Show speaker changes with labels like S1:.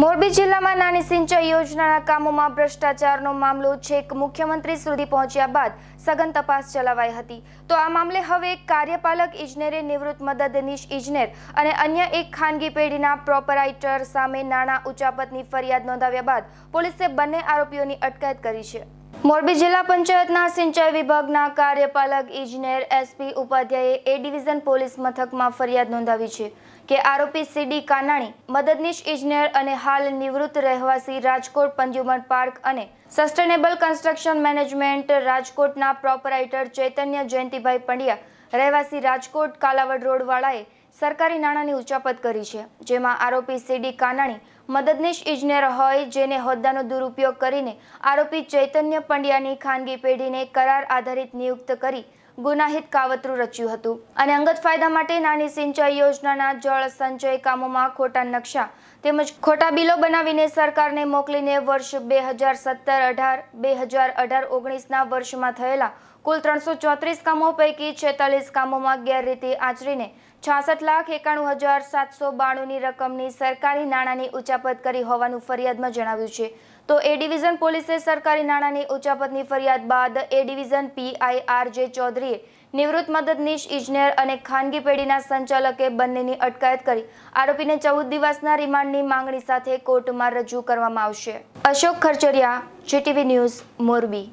S1: મોરબી જિલ્લામાં નાની સિંચાઈ યોજનાના કામોમાં ભ્રષ્ટાચારનો મામલો છેક મુખ્યમંત્રી સુધી પહોંચ્યા બાદ સઘન તપાસ ચલાવાઈ હતી તો આ મામલે હવે કાર્યપાલક ઇજનેરે નિવૃત્ત મદદનીશ ઇજનેર અને અન્ય એક ખાનગી પેઢીના પ્રોપરાઇટર સામે નાણાં ઉચાપતની ફરિયાદ નોંધાવ્યા બાદ પોલીસે બંને આરોપીઓની અટકાયત કરી છે મોરબી જિલ્લા પંચાયતના સિંચાઈ વિભાગના કાર્યપાલક ઇજનેર એસપી ઉપાધ્યાયે એ ડિવિઝન પોલીસ મથકમાં ફરિયાદ નોંધાવી છે કે આરોપી સીડી કાનાણી મદદનીશ ઇજનેર અને હાલ નિવૃત્ત રહેવાસી રાજકોટ પંજુમર પાર્ક અને સસ્ટેનેબલ કન્સ્ટ્રક્શન મેનેજમેન્ટ રાજકોટના પ્રોપરાઇટર ચૈતન્ય જયંતિભાઈ પંડ્યા રહેવાસી રાજકોટ કાલાવડ રોડવાળાએ સરકારી નાણાંની ઉચાપત કરી છે જેમાં આરોપી સીડી કાનાણી મદદનીશ ઇજનેર હોય જેને હોદ્દાનો દુરુપયોગ કરીને આરોપી ચૈતન્ય પંડ્યાની ખાનગી પેઢીને કરાર આધારિત નિયુક્ત કરી ગુનાહિત કાવતરું રચ્યું હતું અને અંગત ફાયદા માટે નાની સિંચાઈ યોજનાના જળ સંચય કામોમાં ખોટા નકશા તેમજ ખોટા બિલો બનાવીને સરકારને મોકલીને વર્ષ બે હજાર સત્તર અઢાર બે હજાર અઢાર ઓગણીસના વર્ષમાં થયેલા કુલ ત્રણસો ચોત્રીસ કામો પૈકી છેતાલીસ કામોમાં ગેરરીતિ આચરીને છાસઠ લાખ એકાણું હજાર સાતસો બાણુંની રકમની સરકારી નાણાંની ઉચાપત કરી હોવાનું ફરિયાદમાં જણાવ્યું છે તો એ ડિવિઝન પોલીસે સરકારી નાણાંની ઉચાપતની ફરિયાદ બાદ એ ડિવિઝન પીઆઈ આર જે ચૌધરી સમિતિએ નિવૃત્ત મદદનીશ ઇજનેર અને ખાનગી પેઢીના સંચાલકે બંનેની અટકાયત કરી આરોપીને ચૌદ દિવસના રિમાન્ડની માંગણી સાથે કોર્ટમાં રજૂ કરવામાં આવશે અશોક ખરચરિયા જીટીવી ન્યૂઝ મોરબી